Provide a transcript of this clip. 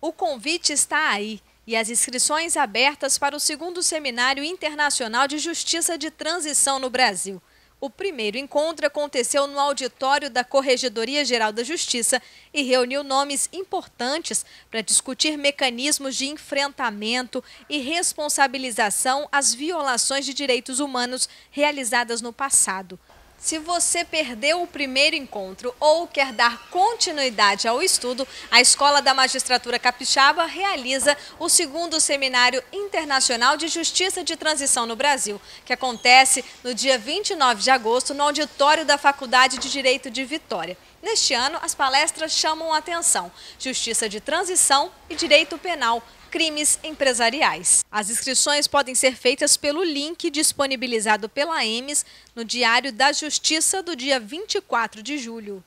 O convite está aí e as inscrições abertas para o segundo Seminário Internacional de Justiça de Transição no Brasil. O primeiro encontro aconteceu no auditório da Corregedoria Geral da Justiça e reuniu nomes importantes para discutir mecanismos de enfrentamento e responsabilização às violações de direitos humanos realizadas no passado. Se você perdeu o primeiro encontro ou quer dar continuidade ao estudo, a Escola da Magistratura Capixaba realiza o segundo Seminário Internacional de Justiça de Transição no Brasil, que acontece no dia 29 de agosto no auditório da Faculdade de Direito de Vitória. Neste ano, as palestras chamam a atenção Justiça de Transição e Direito Penal, crimes empresariais. As inscrições podem ser feitas pelo link disponibilizado pela EMES no Diário da Justiça do dia 24 de julho.